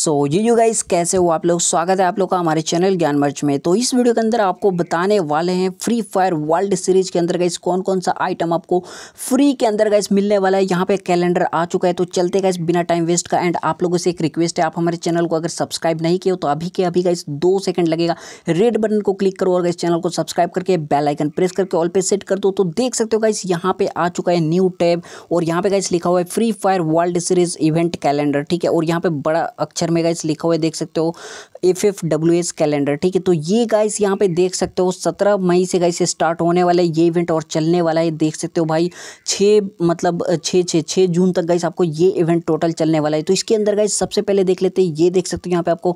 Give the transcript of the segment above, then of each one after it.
so so, you guys कैसे हो आप लोग स्वागत है आप लोग का हमारे चैनल ज्ञान मर्च में तो इस वीडियो के अंदर आपको बताने वाले हैं फ्री फायर वर्ल्ड सीरीज के अंदर गाइस कौन कौन सा आइटम आपको फ्री के अंदर गाइस मिलने वाला है यहाँ पे कैलेंडर आ चुका है तो चलते गाइस बिना टाइम वेस्ट का एंड आप लोगों से एक रिक्वेस्ट है आप हमारे चैनल को अगर सब्सक्राइब नहीं किए तो अभी के अभी गाइस दो सेकंड लगेगा रेड बटन को क्लिक करो और गाइस चैनल को सब्सक्राइब करके बेलाइकन प्रेस करके ऑल पे सेट कर दो तो देख सकते हो गाइस यहाँ पे आ चुका है न्यू टैब और यहाँ पे गाइस लिखा हुआ है Free fire world Series event calendar ठीक है और यहाँ पे बड़ा अक्षर ऊपर में गाइस लिखा हुआ देख सकते हो F F W S calendar ठीक है तो ये गाइस यहाँ पे देख सकते हो सत्रह मई से गाइस स्टार्ट होने वाला है ये इवेंट और चलने वाला है देख सकते हो भाई छः मतलब छः छः छः जून तक गाइस आपको ये इवेंट टोटल चलने वाला है तो इसके अंदर गाइस सबसे पहले देख लेते हैं ये देख सकते हो यहाँ पे आपको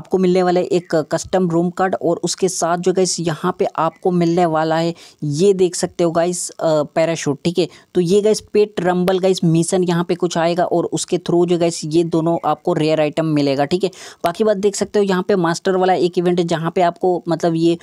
आपको मिलने वाला है एक कस्टम रूम कार्ड और उसके साथ जो गाइस यहाँ पे आपको मिलने वाला है ये देख सकते हो गाइस पैराशूट ठीक है तो ये guys pet rumble guys mission यहाँ पे कुछ आएगा और उसके थ्रू जो गाइस ये दोनों आपको रेयर आइटम मिलेगा ठीक है बाकी बात देख सकते हो यहाँ पे मास्टर वाला एक इवेंट है जहाँ पे आपको मतलब ये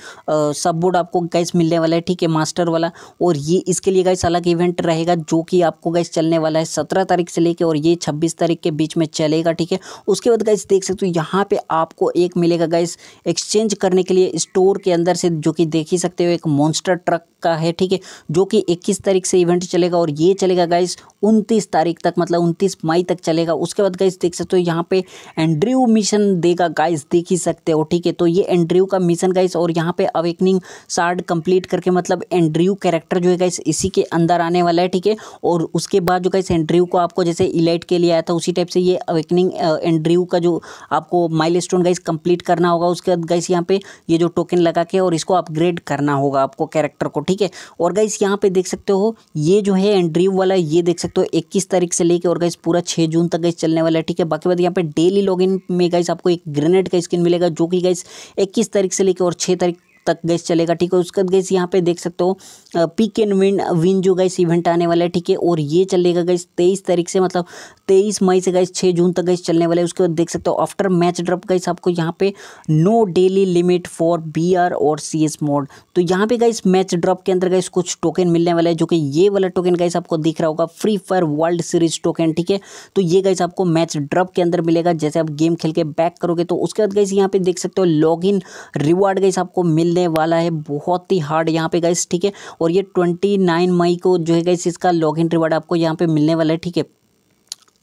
सब बोर्ड आपको गैस मिलने वाला है ठीक है मास्टर वाला और ये इसके लिए गैस अलग इवेंट रहेगा जो कि आपको गैस चलने वाला है सत्रह तारीख से लेकर और ये छब्बीस तारीख के बीच में चलेगा ठीक है उसके बाद गैस देख सकते हो यहाँ पे आपको एक मिलेगा गैस एक्सचेंज करने के लिए स्टोर के अंदर से जो कि देख ही सकते हो एक मॉन्स्टर ट्रक का है ठीक है जो कि 21 तारीख से इवेंट चलेगा और ये चलेगा गाइस 29 तारीख तक मतलब 29 मई तक चलेगा उसके बाद गाइस देख सकते हो यहाँ पे एंड्रयू मिशन देगा गाइस देख ही सकते हो ठीक है तो ये एंड्रयू का मिशन गाइस और यहाँ पे अवेकनिंग शार्ड कंप्लीट करके मतलब एंड्रयू कैरेक्टर जो है गाइस इसी के अंदर आने वाला है ठीक है और उसके बाद जो गाइस एंड्रयू को आपको जैसे इलाइट के लिए आया था उसी टाइप से ये अवेकनिंग एंड्रयू का जो आपको माइल स्टोन गाइस कंप्लीट करना होगा उसके बाद गाइस यहाँ पे ये जो टोकन लगा के और इसको अपग्रेड करना होगा आपको कैरेक्टर को ठीक है और गाइस यहाँ पे देख सकते हो ये जो है एंड्रयू वाला ये देख सकते हो इक्कीस तारीख से लेकर और गाइस पूरा छः जून तक गाइस चलने वाला है ठीक है बाकी बात यहाँ पे डे डेली लॉगिन में गाइस आपको एक ग्रेनेड का स्किन मिलेगा जो कि गाइस इक्कीस तारीख से लेकर और छः तारीख तक गैस चलेगा ठीक है उसके बाद गैस यहाँ पे देख सकते हो पिक एंड विन विन जो गैस इवेंट आने वाला है ठीक है और ये चलेगा गैस तेईस तारीख से मतलब तेईस मई से गैस छः जून तक गैस चलने वाला है उसके बाद देख सकते हो आफ्टर मैच ड्रॉप गैस आपको यहाँ पे no daily limit for B और सी एस मोड तो यहाँ पे गैस मैच ड्रॉप के अंदर गैस कुछ टोकन मिलने वाला है जो कि ये वाला टोकन गाइस आपको दिख रहा होगा free fire world series token ठीक है तो ये गैस आपको मैच ड्रॉप के अंदर मिलेगा जैसे आप गेम खेल के बैक करोगे तो उसके बाद गैस यहाँ पे देख सकते हो लॉग इन रिवार्ड गाइस आपको मिल मिलने वाला है बहुत ही हार्ड यहाँ पे गाइस ठीक है और ये ट्वेंटी मई को जो है गाइस इसका लॉग इन रिवार्ड आपको यहाँ पे मिलने वाला है ठीक है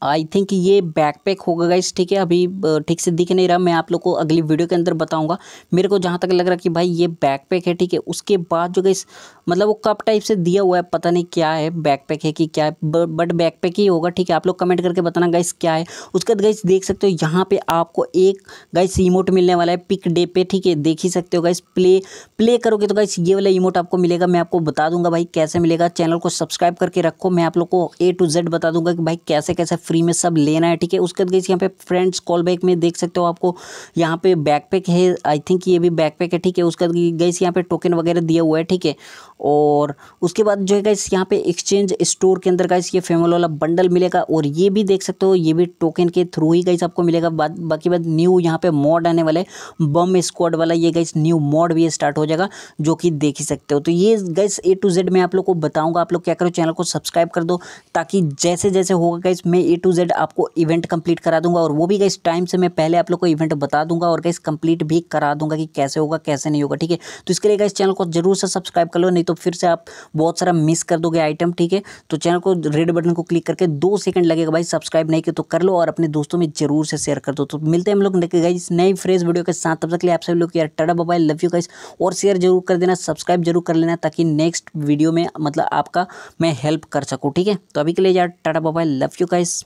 आई थिंक ये बैकपैक होगा गाइस ठीक है अभी ठीक से दिख नहीं रहा मैं आप लोग को अगली वीडियो के अंदर बताऊंगा मेरे को जहाँ तक लग रहा कि भाई ये बैकपैक है ठीक है उसके बाद जो गाइस मतलब वो कप टाइप से दिया हुआ है पता नहीं क्या है बैकपैक है कि क्या है बट बैकपैक ही होगा ठीक है आप लोग कमेंट करके बताना गाइस क्या है उसके बाद गाइस देख सकते हो यहाँ पे आपको एक गाइस इमोट मिलने वाला है पिक डे पे ठीक है देख ही सकते हो गाइस प्ले प्ले करोगे तो गाइस ये वाला इमोट आपको मिलेगा मैं आपको बता दूंगा भाई कैसे मिलेगा चैनल को सब्सक्राइब करके रखो मैं आप लोग को ए टू जेड बता दूंगा कि भाई कैसे कैसे फ्री में सब लेना है ठीक है उसके बाद यहाँ पे फ्रेंड्स कॉल बैक में देख सकते हो आपको यहाँ पे बैकपैक है आई थिंक ये भी बैकपैक है ठीक है उसके बाद गई यहाँ पे टोकन वगैरह दिया हुआ है ठीक है और उसके बाद जो है गैस यहाँ पे एक्सचेंज स्टोर के अंदर गैस ये फेमल वाला बंडल मिलेगा और ये भी देख सकते हो ये भी टोकन के थ्रू ही गैस आपको मिलेगा बाद बाकी बाद न्यू यहाँ पे मॉड आने वाले बम स्क्वाड वाला ये गैस न्यू मॉड भी स्टार्ट हो जाएगा जो कि देख ही सकते हो तो ये गैस ए टू जेड मैं आप लोग को बताऊँगा आप लोग क्या करो चैनल को सब्सक्राइब कर दो ताकि जैसे जैसे होगा गैस मैं ए टू जेड आपको इवेंट कंप्लीट करा दूंगा और वो भी गई टाइम से मैं पहले आप लोग को इवेंट बता दूंगा और गई कंप्लीट भी करा दूंगा कि कैसे होगा कैसे नहीं होगा ठीक है तो इसके लिए गाइस चैनल को जरूर से सब्सक्राइब कर लो नहीं तो फिर से आप बहुत सारा मिस कर दोगे आइटम ठीक है तो चैनल को रेड बटन को क्लिक करके दो सेकंड लगेगा भाई सब्सक्राइब नहीं किया तो कर लो और अपने दोस्तों में जरूर से शेयर कर दो तो मिलते हैं हम लोग गाइस नई फ्रेश वीडियो के साथ तब तक लिए आप सभी लोग यार tata mobile love you guys और शेयर जरूर कर देना सब्सक्राइब जरूर कर लेना ताकि नेक्स्ट वीडियो में मतलब आपका मैं हेल्प कर सकूँ ठीक है तो अभी के लिए यार tata mobile love you guys